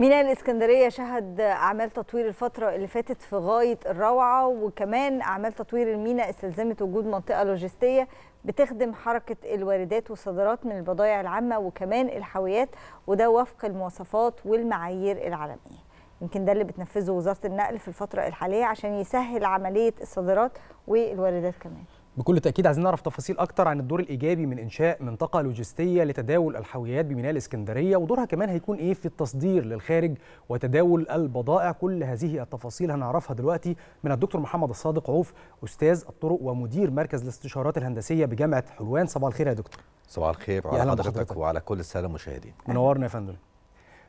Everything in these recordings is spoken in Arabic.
ميناء الإسكندرية شهد أعمال تطوير الفترة اللي فاتت في غاية الروعة وكمان أعمال تطوير الميناء استلزمت وجود منطقة لوجستية بتخدم حركة الواردات والصادرات من البضائع العامة وكمان الحاويات وده وفق المواصفات والمعايير العالمية يمكن ده اللي بتنفذه وزارة النقل في الفترة الحالية عشان يسهل عملية الصادرات والواردات كمان بكل تأكيد عايزين نعرف تفاصيل أكتر عن الدور الإيجابي من إنشاء منطقة لوجستية لتداول الحاويات بميناء الإسكندرية ودورها كمان هيكون إيه في التصدير للخارج وتداول البضائع كل هذه التفاصيل هنعرفها دلوقتي من الدكتور محمد الصادق عوف أستاذ الطرق ومدير مركز الاستشارات الهندسية بجامعة حلوان صباح الخير يا دكتور صباح الخير وعلى حضرتك, حضرتك وعلى كل السادة المشاهدين منورنا يا فندم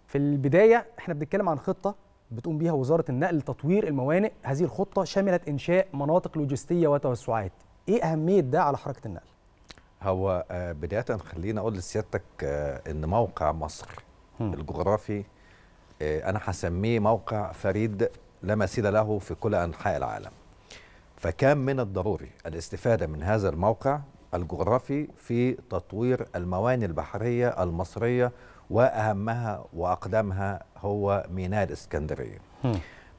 في البداية احنا بنتكلم عن خطة بتقوم بيها وزارة النقل لتطوير الموانئ هذه الخطة شملت إنشاء مناطق لوجستية وتوسعات ايه اهميه ده على حركه النقل هو آه، بدايه خليني اقول لسيادتك آه، ان موقع مصر هم. الجغرافي آه، انا هسميه موقع فريد لا مثيل له في كل انحاء العالم فكان من الضروري الاستفاده من هذا الموقع الجغرافي في تطوير الموانئ البحريه المصريه واهمها واقدمها هو ميناء الاسكندريه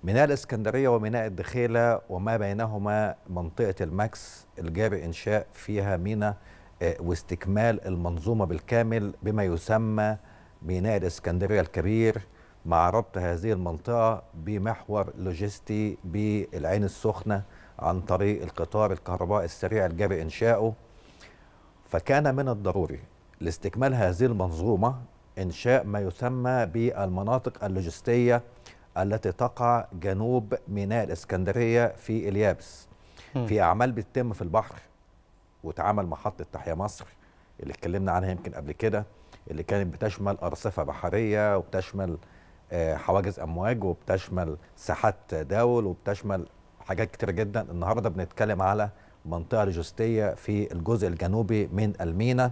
ميناء الإسكندرية وميناء الدخيلة وما بينهما منطقة الماكس الجاري إنشاء فيها ميناء آه، واستكمال المنظومة بالكامل بما يسمى ميناء الإسكندرية الكبير مع ربط هذه المنطقة بمحور لوجستي بالعين السخنة عن طريق القطار الكهربائي السريع الجاري إنشاؤه فكان من الضروري لاستكمال هذه المنظومة إنشاء ما يسمى بالمناطق اللوجستية التي تقع جنوب ميناء الإسكندرية في اليابس في أعمال بتتم في البحر وتعمل محطة تحيا مصر اللي اتكلمنا عنها يمكن قبل كده اللي كانت بتشمل أرصفة بحرية وبتشمل آه، حواجز أمواج وبتشمل ساحات داول وبتشمل حاجات كتير جدا النهاردة بنتكلم على منطقة لوجستية في الجزء الجنوبي من المينا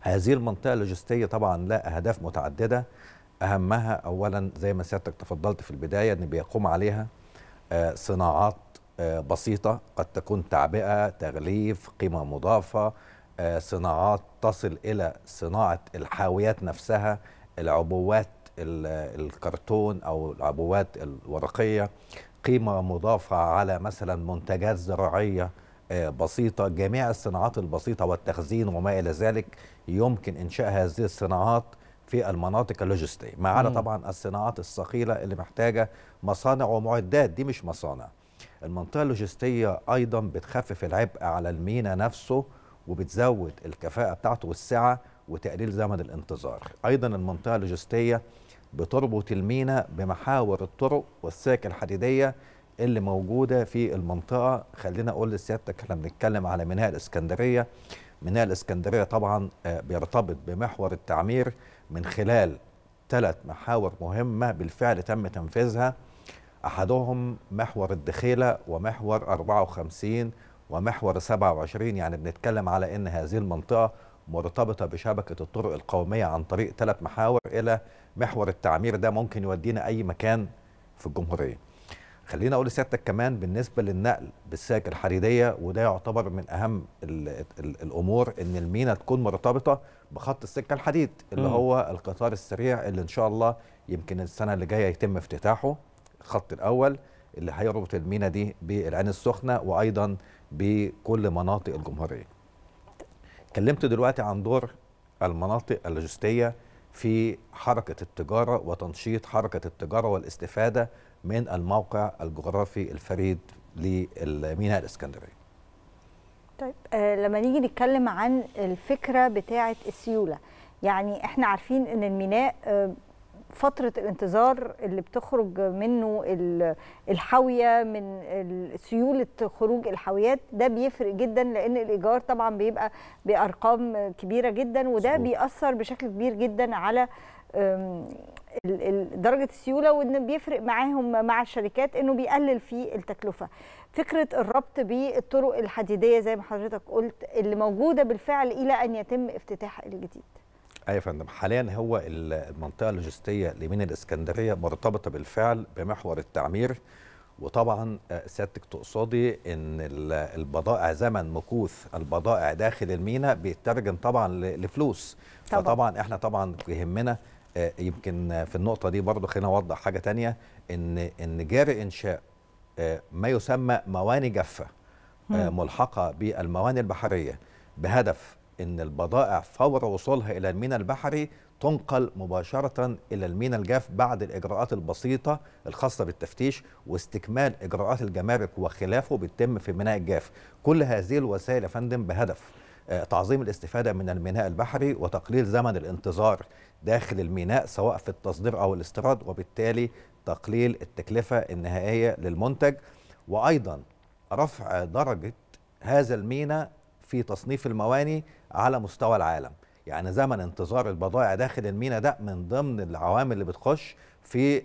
هذه المنطقة اللوجستية طبعا لها أهداف متعددة اهمها اولا زي ما سيادتك تفضلت في البدايه ان بيقوم عليها آه، صناعات آه، بسيطه قد تكون تعبئه تغليف قيمه مضافه آه، صناعات تصل الى صناعه الحاويات نفسها العبوات الكرتون او العبوات الورقيه قيمه مضافه على مثلا منتجات زراعيه بسيطه جميع الصناعات البسيطه والتخزين وما الى ذلك يمكن انشاء هذه الصناعات في المناطق اللوجستية ما عدا طبعا الصناعات الثقيلة اللي محتاجة مصانع ومعدات دي مش مصانع المنطقة اللوجستية أيضا بتخفف العبء على المينا نفسه وبتزود الكفاءة بتاعته والسعة وتقليل زمن الانتظار أيضا المنطقة اللوجستية بتربط المينا بمحاور الطرق والسكك الحديدية اللي موجودة في المنطقة خلينا أقول لسيادتك احنا بنتكلم على ميناء الإسكندرية ميناء الإسكندرية طبعا آه، بيرتبط بمحور التعمير من خلال ثلاث محاور مهمة بالفعل تم تنفيذها أحدهم محور الدخيلة ومحور 54 ومحور 27 يعني بنتكلم على أن هذه المنطقة مرتبطة بشبكة الطرق القومية عن طريق ثلاث محاور إلى محور التعمير ده ممكن يودينا أي مكان في الجمهورية خلينا اقول لسيادتك كمان بالنسبه للنقل بالسكك الحديديه وده يعتبر من اهم الـ الـ الامور ان المينا تكون مرتبطه بخط السكه الحديد اللي م. هو القطار السريع اللي ان شاء الله يمكن السنه اللي جايه يتم افتتاحه الخط الاول اللي هيربط المينا دي بالعين السخنه وايضا بكل مناطق الجمهوريه. اتكلمت دلوقتي عن دور المناطق اللوجستيه في حركه التجاره وتنشيط حركه التجاره والاستفاده من الموقع الجغرافي الفريد لميناء الاسكندريه طيب آه لما نيجي نتكلم عن الفكره بتاعه السيوله يعني احنا عارفين ان الميناء آه فترة الانتظار اللي بتخرج منه الحاوية من سيولة خروج الحاويات ده بيفرق جدا لأن الإيجار طبعا بيبقى بأرقام كبيرة جدا وده بيأثر بشكل كبير جدا على درجه السيوله وان بيفرق معاهم مع الشركات انه بيقلل في التكلفه فكره الربط بالطرق الحديديه زي ما حضرتك قلت اللي موجوده بالفعل الى ان يتم افتتاح الجديد ايوه يا فندم حاليا هو المنطقه اللوجستيه لمين الاسكندريه مرتبطه بالفعل بمحور التعمير وطبعا آه، سيادتك تقصدي ان البضائع زمن مكوث البضائع داخل المينا بيترجم طبعا لفلوس طبعا. فطبعا احنا طبعا يهمنا آه، يمكن في النقطه دي برضه خلينا اوضح حاجه تانية ان ان جاري انشاء آه، ما يسمى مواني جافه آه، ملحقه بالمواني البحريه بهدف ان البضائع فور وصولها الى الميناء البحري تنقل مباشرة إلى المينا الجاف بعد الإجراءات البسيطة الخاصة بالتفتيش واستكمال إجراءات الجمارك وخلافه بتتم في ميناء الجاف كل هذه الوسائل يا فندم بهدف آه، تعظيم الاستفادة من الميناء البحري وتقليل زمن الانتظار داخل الميناء سواء في التصدير أو الاستيراد وبالتالي تقليل التكلفة النهائية للمنتج وأيضا رفع درجة هذا الميناء في تصنيف المواني على مستوى العالم يعني زمن انتظار البضائع داخل المينا ده من ضمن العوامل اللي بتخش في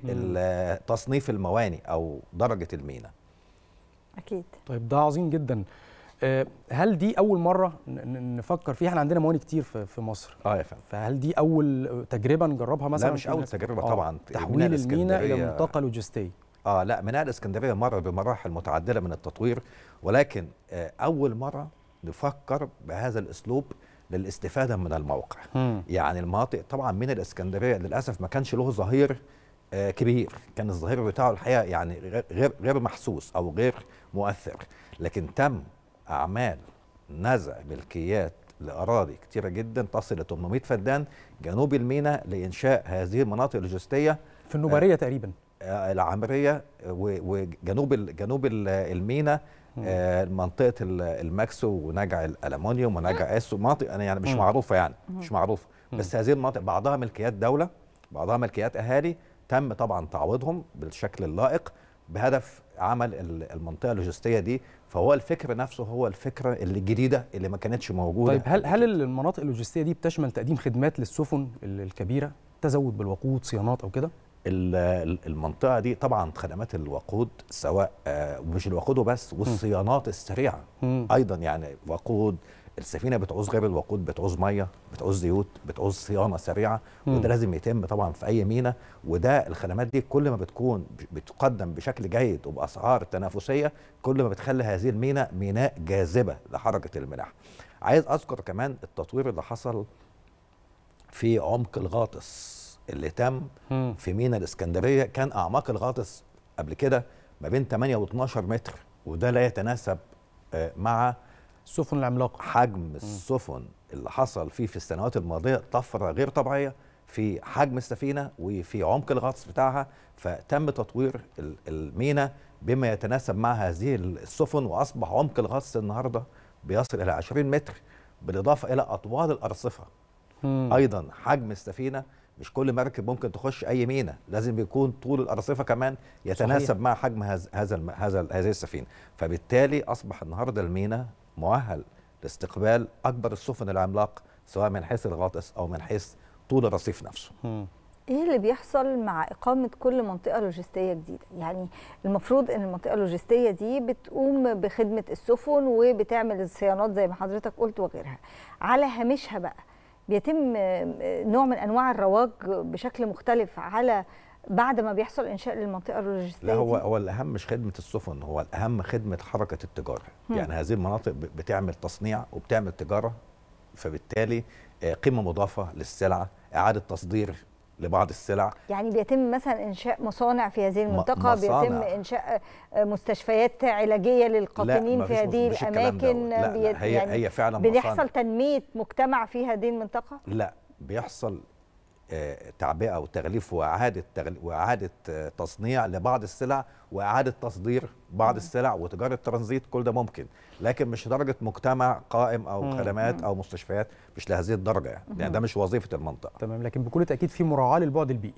تصنيف المواني او درجه المينا اكيد طيب ده عظيم جدا آه، هل دي اول مره نفكر فيها احنا عندنا موانئ كتير في مصر اه يا فندم فهل دي اول تجربه نجربها مثلا لا مش اول تجربه آه، طبعا تحويل الميناء الى منطقه لوجستيه اه لا ميناء الاسكندريه مر بمراحل متعدده من التطوير ولكن آه، اول مره نفكر بهذا الاسلوب للاستفاده من الموقع م. يعني المناطق طبعا من الاسكندريه للاسف ما كانش له ظهير كبير كان الظهير بتاعه الحقيقه يعني غير غير محسوس او غير مؤثر لكن تم أعمال نزع ملكيات لأراضي كتيرة جدا تصل ل 800 فدان جنوب المينا لإنشاء هذه المناطق اللوجستية في النوبارية آه تقريبا آه العمرية وجنوب جنوب المينا آه منطقة الماكسو ونجع الألمونيوم ونجع أسو مناطق يعني مش معروفة يعني مش معروفة بس هذه المناطق بعضها ملكيات دولة بعضها ملكيات أهالي تم طبعا تعويضهم بالشكل اللائق بهدف عمل المنطقه اللوجستيه دي فهو الفكر نفسه هو الفكره الجديده اللي, اللي ما كانتش موجوده طيب هل هل المناطق اللوجستيه دي بتشمل تقديم خدمات للسفن الكبيره تزود بالوقود صيانات او كده المنطقه دي طبعا خدمات الوقود سواء آه، مش الوقود وبس والصيانات السريعه ايضا يعني وقود السفينه بتعوز غير الوقود بتعوز ميه بتعوز زيوت بتعوز صيانه سريعه م. وده لازم يتم طبعا في اي مينا وده الخدمات دي كل ما بتكون بتقدم بشكل جيد وباسعار تنافسيه كل ما بتخلي هذه المينا ميناء جاذبه لحركه الملاحه عايز اذكر كمان التطوير اللي حصل في عمق الغاطس اللي تم م. في مينا الاسكندريه كان اعماق الغاطس قبل كده ما بين 8 و 12 متر وده لا يتناسب آه، مع السفن العملاقه حجم السفن اللي حصل فيه في السنوات الماضيه طفره غير طبيعيه في حجم السفينه وفي عمق الغطس بتاعها فتم تطوير المينا بما يتناسب مع هذه السفن واصبح عمق الغطس النهارده بيصل الى 20 متر بالاضافه الى اطوال الارصفه ايضا حجم السفينه مش كل مركب ممكن تخش اي مينا لازم بيكون طول الارصفه كمان يتناسب صحيح. مع حجم هذا هذا هذه السفينه فبالتالي اصبح النهارده المينا مؤهل لاستقبال اكبر السفن العملاق سواء من حيث الغطس او من حيث طول الرصيف نفسه ايه اللي بيحصل مع اقامه كل منطقه لوجستيه جديده يعني المفروض ان المنطقه اللوجستيه دي بتقوم بخدمه السفن وبتعمل الصيانات زي ما حضرتك قلت وغيرها على هامشها بقى بيتم آه، نوع من انواع الرواج بشكل مختلف على بعد ما بيحصل انشاء للمنطقه اللوجستيه لا هو هو الاهم مش خدمه السفن هو الاهم خدمه حركه التجاره هم. يعني هذه المناطق بتعمل تصنيع وبتعمل تجاره فبالتالي آه، قيمه مضافه للسلع اعاده تصدير لبعض السلع يعني بيتم مثلا انشاء مصانع في هذه المنطقه مصانع. بيتم انشاء آه، مستشفيات علاجيه للقاطنين في هذه الاماكن لا, لا هي يعني هي فعلا بيحصل تنميه مجتمع في هذه المنطقه لا بيحصل تعبئه وتغليف واعاده واعاده آه، تصنيع لبعض السلع واعاده تصدير بعض السلع وتجاره ترانزيت كل ده ممكن لكن مش درجه مجتمع قائم او خدمات او مستشفيات مش لهذه الدرجه يعني, يعني ده مش وظيفه المنطقه تمام لكن بكل تاكيد في مراعاه للبعد البيئي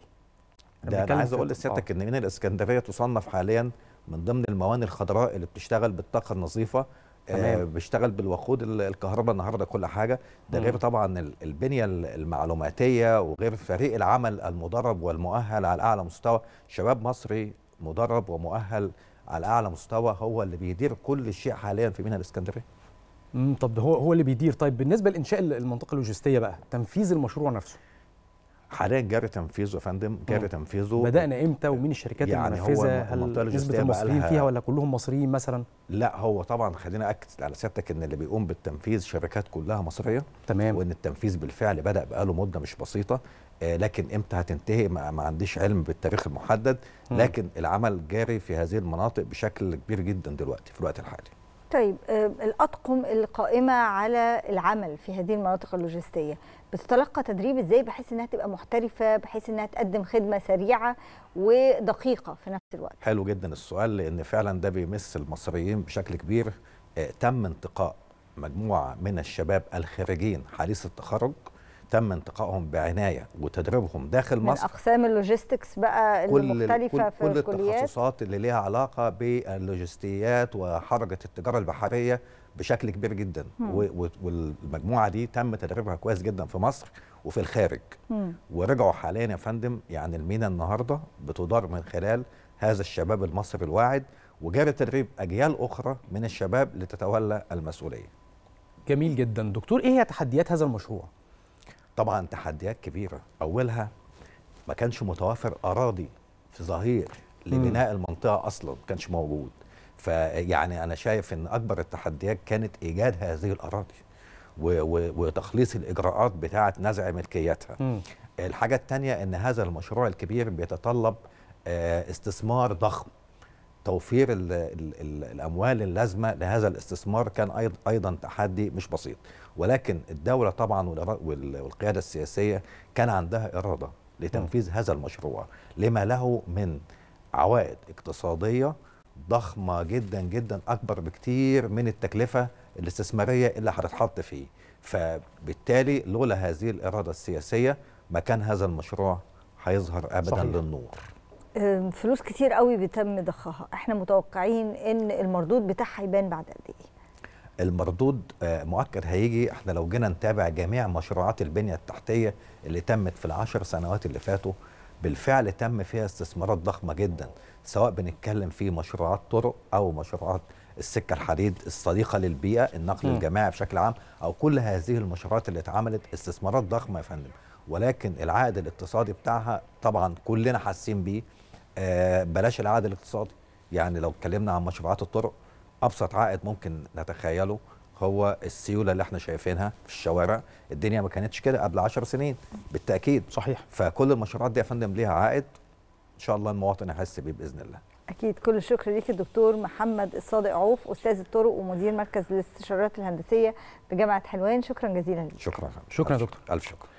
ده انا عايز اقول لسيادتك آه. ان من الاسكندريه تصنف حاليا من ضمن الموانئ الخضراء اللي بتشتغل بالطاقه النظيفه آه بيشتغل بالوقود الكهرباء النهارده كل حاجه ده غير طبعا البنيه المعلوماتيه وغير فريق العمل المدرب والمؤهل على اعلى مستوى شباب مصري مدرب ومؤهل على اعلى مستوى هو اللي بيدير كل شيء حاليا في ميناء الاسكندريه طب هو هو اللي بيدير طيب بالنسبه لانشاء المنطقه اللوجستيه بقى تنفيذ المشروع نفسه حاليا جاري تنفيذه يا فندم جاري تنفيذه بدانا امتى ومين الشركات يعني المنفذه هل نسبه المصريين فيها ولا كلهم مصريين مثلا لا هو طبعا خلينا اكد على سيادتك ان اللي بيقوم بالتنفيذ شركات كلها مصريه تمام وان التنفيذ بالفعل بدا بقاله مده مش بسيطه آه، لكن امتى هتنتهي ما, ما عنديش علم بالتاريخ المحدد لكن العمل جاري في هذه المناطق بشكل كبير جدا دلوقتي في الوقت الحالي طيب آه، الأطقم القائمة على العمل في هذه المناطق اللوجستية بتتلقى تدريب ازاي بحيث انها تبقى محترفه بحيث انها تقدم خدمه سريعه ودقيقه في نفس الوقت حلو جدا السؤال لان فعلا ده بيمس المصريين بشكل كبير آه، تم انتقاء مجموعه من الشباب الخريجين حديث التخرج تم انتقائهم بعنايه وتدريبهم داخل مصر اقسام اللوجيستكس بقى المختلفه كل في كل التخصصات اللي ليها علاقه باللوجستيات وحركه التجاره البحريه بشكل كبير جدا والمجموعه دي تم تدريبها كويس جدا في مصر وفي الخارج مم. ورجعوا حاليا يا فندم يعني المينا النهارده بتدار من خلال هذا الشباب المصري الواعد وجاب تدريب اجيال اخرى من الشباب لتتولى المسؤوليه جميل جدا دكتور ايه هي تحديات هذا المشروع طبعا تحديات كبيره اولها ما كانش متوافر اراضي في ظهير لبناء المنطقه اصلا ما كانش موجود فيعني انا شايف ان اكبر التحديات كانت ايجاد هذه الاراضي وتخليص الاجراءات بتاعه نزع ملكيتها م. الحاجه الثانيه ان هذا المشروع الكبير بيتطلب آه، استثمار ضخم توفير الـ الـ الاموال اللازمه لهذا الاستثمار كان ايضا تحدي مش بسيط ولكن الدوله طبعا والقياده السياسيه كان عندها اراده لتنفيذ هذا المشروع لما له من عوائد اقتصاديه ضخمه جدا جدا اكبر بكتير من التكلفه الاستثماريه اللي هتتحط فيه فبالتالي لولا هذه الاراده السياسيه ما كان هذا المشروع هيظهر ابدا صحيح. للنور فلوس كتير قوي بيتم ضخها احنا متوقعين ان المردود بتاعها يبان بعد قد ايه المردود آه، مؤكد هيجي احنا لو جينا نتابع جميع مشروعات البنيه التحتيه اللي تمت في العشر سنوات اللي فاتوا بالفعل تم فيها استثمارات ضخمه جدا سواء بنتكلم في مشروعات طرق او مشروعات السكه الحديد الصديقه للبيئه النقل م. الجماعي بشكل عام او كل هذه المشروعات اللي اتعملت استثمارات ضخمه يا فندم ولكن العائد الاقتصادي بتاعها طبعا كلنا حاسين بيه آه، بلاش العقد الاقتصادي يعني لو اتكلمنا عن مشروعات الطرق ابسط عائد ممكن نتخيله هو السيوله اللي احنا شايفينها في الشوارع الدنيا ما كانتش كده قبل 10 سنين بالتاكيد صحيح فكل المشروعات دي يا فندم ليها عائد ان شاء الله المواطن يحس بيه باذن الله اكيد كل الشكر ليك الدكتور محمد الصادق عوف استاذ الطرق ومدير مركز الاستشارات الهندسيه بجامعه حلوان شكرا جزيلا ليك شكرا شكرا يا دكتور الف شكر